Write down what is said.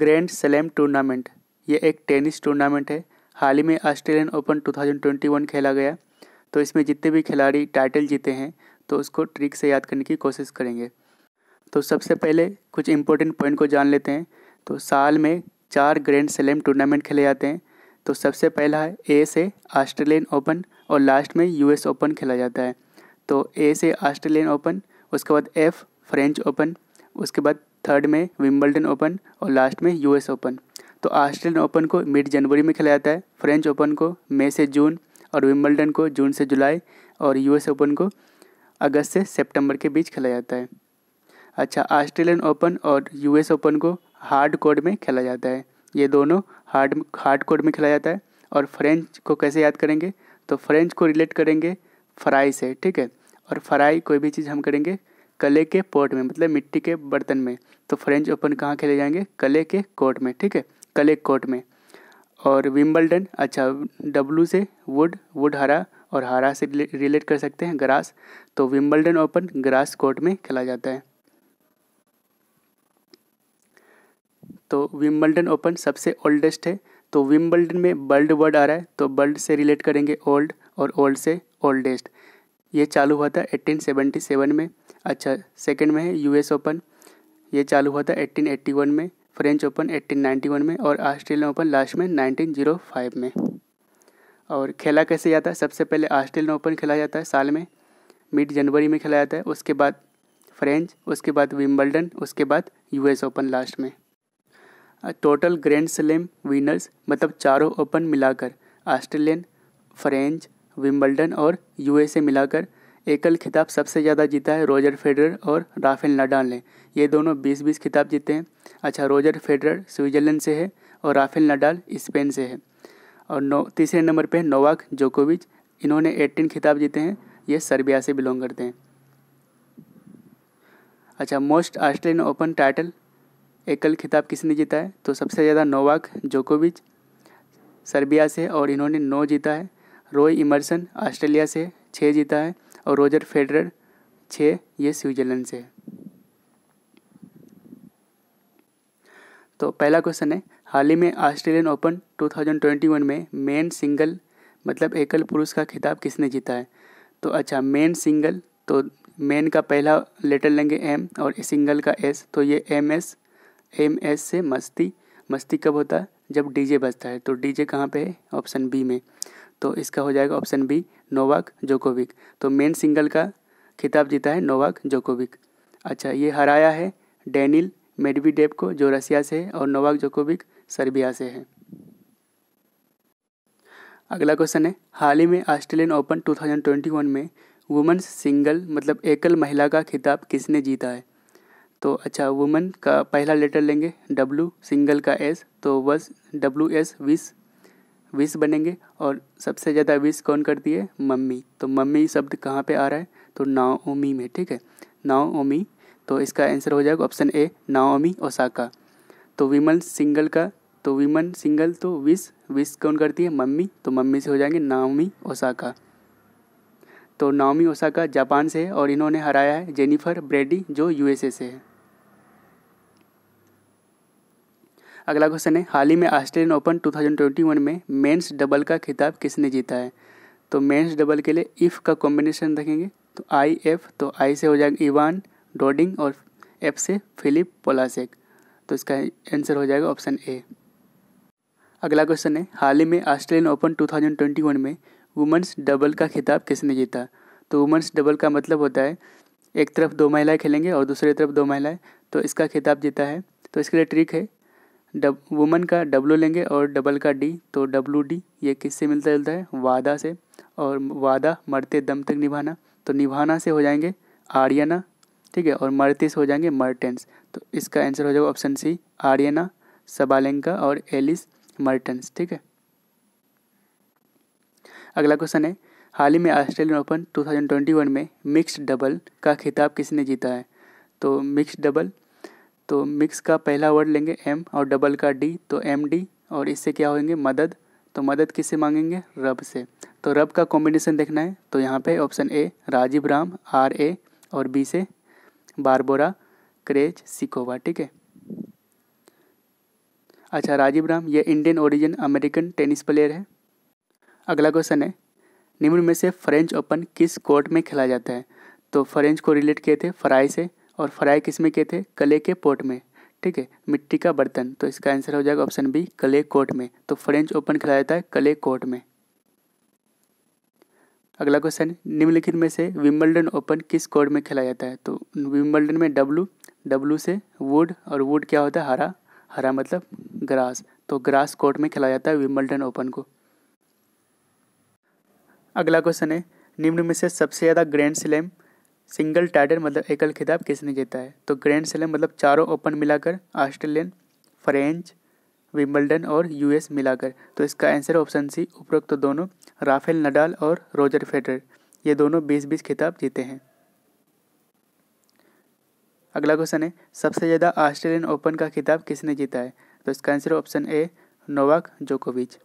grand slam tournament ये एक tennis tournament है हाल ही में ऑस्ट्रेलियन ओपन 2021 खेला गया तो इसमें जितने भी खिलाड़ी टाइटल जीते हैं तो उसको ट्रिक से याद करने की कोशिश करेंगे तो सबसे पहले कुछ इंपॉर्टेंट पॉइंट को जान लेते हैं तो साल में चार ग्रैंड स्लैम टूर्नामेंट खेले जाते हैं तो सबसे पहला है ए से ऑस्ट्रेलियन ओपन और लास्ट में यूएस ओपन खेला जाता है तो ए से ऑस्ट्रेलियन ओपन उसके बाद एफ फ्रेंच ओपन उसके बाद थर्ड में विम्बलडन ओपन और लास्ट में यूएस ओपन तो ऑस्ट्रेलियन ओपन को मिड जनवरी में खेला जाता है फ्रेंच ओपन को मई से जून और विम्बलडन को जून से जुलाई और यूएस ओपन को अगस्त से सितंबर के बीच खेला जाता है अच्छा ऑस्ट्रेलियन ओपन और यूएस ओपन को हार्ड कोर्ट में खेला जाता है ये दोनों हार्ड हार्ड कोर्ट में खेला जाता है और फ्रेंच को कैसे याद करेंगे तो फ्रेंच को रिलेट करेंगे फ्राई से ठीक है और फ्राई कोई भी चीज़ हम करेंगे कले के पोर्ट में मतलब मिट्टी के बर्तन में तो फ्रेंच ओपन कहाँ खेले जाएंगे कले के कोर्ट में ठीक है कले कोर्ट में और विम्बलडन अच्छा डब्लू से वुड वुड हरा और हरा से रिलेट कर सकते हैं ग्रास तो विम्बलडन ओपन ग्रास कोर्ट में खेला जाता है तो विम्बलडन ओपन सबसे ओल्डेस्ट है तो विम्बलडन में बल्ड वर्ड आ रहा है तो बल्ड से रिलेट करेंगे ओल्ड और ओल्ड से ओल्डेस्ट ये चालू हुआ था 1877 में अच्छा सेकंड में है यूएस ओपन ये चालू हुआ था 1881 में फ्रेंच ओपन 1891 में और ऑस्ट्रेलियन ओपन लास्ट में 1905 में और खेला कैसे जाता है सबसे पहले ऑस्ट्रेलियन ओपन खेला जाता है साल में मिड जनवरी में खेला जाता है उसके बाद फ्रेंच उसके बाद विम्बलडन उसके बाद एस ओपन लास्ट में टोटल ग्रैंड स्लैम विनर्स मतलब चारों ओपन मिलाकर ऑस्ट्रेलियन फ्रेंच विम्बलडन और यूएस मिलाकर एकल खिताब सबसे ज़्यादा जीता है रोजर फेडरर और राफेल नडाल ने ये दोनों बीस बीस खिताब जीते हैं अच्छा रोजर फेडरर स्विट्ज़रलैंड से है और राफेल नडाल स्पेन से है और नौ तीसरे नंबर पे नोवाक जोकोविच इन्होंने एट्टीन खिताब जीते हैं ये सर्बिया से बिलोंग करते हैं अच्छा मोस्ट ऑस्ट्रेलियन ओपन टाइटल एकल खिताब किसने जीता है तो सबसे ज़्यादा नोवाक जोकोविच सर्बिया से और इन्होंने नौ जीता है रोय इमरसन ऑस्ट्रेलिया से छः जीता है और रोजर फेडरर छः ये स्विट्जरलैंड से तो पहला क्वेश्चन है हाल ही में ऑस्ट्रेलियन ओपन 2021 में मेन सिंगल मतलब एकल पुरुष का खिताब किसने जीता है तो अच्छा मेन सिंगल तो मेन का पहला लेटर लेंगे एम और सिंगल का एस तो ये एम एस एम एस से मस्ती मस्ती कब होता है जब डीजे बजता है तो डीजे कहाँ पे है ऑप्शन बी में तो इसका हो जाएगा ऑप्शन बी नोवाक जोकोविक तो मेन सिंगल का खिताब जीता है नोवाक जोकोविक अच्छा ये हराया है डैनिल मेडविडेप को जो रसिया से है और नोवाक जोकोविक सर्बिया से है अगला क्वेश्चन है हाल ही में ऑस्ट्रेलियन ओपन 2021 में वुमेंस सिंगल मतलब एकल महिला का खिताब किसने जीता है तो अच्छा वुमन का पहला लेटर लेंगे डब्लू सिंगल का एस तो बस डब्लू एस विस विस बनेंगे और सबसे ज़्यादा विस कौन करती है मम्मी तो मम्मी शब्द कहाँ पे आ रहा है तो नाओमी में ठीक है नाओमी तो इसका आंसर हो जाएगा ऑप्शन ए नाओमी ओसाका तो विमन सिंगल का तो विमन सिंगल तो विस विस कौन करती है मम्मी तो मम्मी से हो जाएंगे नाओमी ओसाका तो नाओमी ओसाका जापान से है और इन्होंने हराया है जेनिफर ब्रेडी जो यूएसए से है अगला क्वेश्चन है हाल ही में ऑस्ट्रेलियन ओपन 2021 में मेंस डबल का खिताब किसने जीता है तो मेंस डबल के लिए इफ़ का कॉम्बिनेशन रखेंगे तो आई एफ तो आई से हो जाएगा इवान डोडिंग और एफ से फिलिप पोलासेक तो इसका आंसर हो जाएगा ऑप्शन ए अगला क्वेश्चन है हाल ही में ऑस्ट्रेलियन ओपन 2021 में वुमेंस डबल का खिताब किसने जीता तो वुमेंस डबल का मतलब होता है एक तरफ दो महिलाएं खेलेंगे और दूसरी तरफ दो महिलाएं तो इसका खिताब जीता है तो इसके लिए ट्रिक है डब वुमन का डब्लू लेंगे और डबल का डी तो डब्लू डी ये किससे मिलता जुलता है वादा से और वादा मरते दम तक निभाना तो निभाना से हो जाएंगे आर्यना ठीक है और मरते से हो जाएंगे मर्टेंस तो इसका आंसर हो जाएगा ऑप्शन सी आर्यना सबालेंका और एलिस मर्टेंस ठीक है अगला क्वेश्चन है हाल ही में ऑस्ट्रेलियन ओपन 2021 में मिक्स्ड डबल का खिताब किसने जीता है तो मिक्स्ड डबल तो मिक्स का पहला वर्ड लेंगे एम और डबल का डी तो एम डी और इससे क्या होंगे मदद तो मदद किससे मांगेंगे रब से तो रब का कॉम्बिनेशन देखना है तो यहाँ पे option A Rajeev Ram R A और बी से बारबोरा क्रेज सिकोवा ठीक है अच्छा राजीव राम ये Indian origin American tennis player है अगला क्वेश्चन है निम्न में से फ्रेंच ओपन किस कोर्ट में खेला जाता है तो फ्रेंच को रिलेट किए थे फ्राई से और फ्राई किस में किए थे कले के पोट में ठीक है मिट्टी का बर्तन तो इसका आंसर हो जाएगा ऑप्शन बी कले कोट में तो फ्रेंच ओपन खेला जाता है कले कोट में अगला क्वेश्चन निम्नलिखित में से विम्बलडन ओपन किस कोर्ट में खेला जाता है तो विम्बलडन में डब्लू डब्लू से वुड और वुड क्या होता है हरा हरा मतलब ग्रास तो ग्रास कोर्ट में खेला जाता है विम्बलडन ओपन को अगला क्वेश्चन है निम्न में से सबसे ज़्यादा ग्रैंड स्लैम सिंगल टाइटल मतलब एकल खिताब किसने जीता है तो ग्रैंड स्लैम मतलब चारों ओपन मिलाकर ऑस्ट्रेलियन फ्रेंच विम्बलडन और यूएस मिलाकर तो इसका आंसर ऑप्शन सी उपरोक्त तो दोनों राफेल नडाल और रोजर फेडर ये दोनों बीस बीस खिताब जीते हैं अगला क्वेश्चन है सबसे ज़्यादा ऑस्ट्रेलियन ओपन का खिताब किसने जीता है तो इसका आंसर ऑप्शन ए नोवाक जोकोविच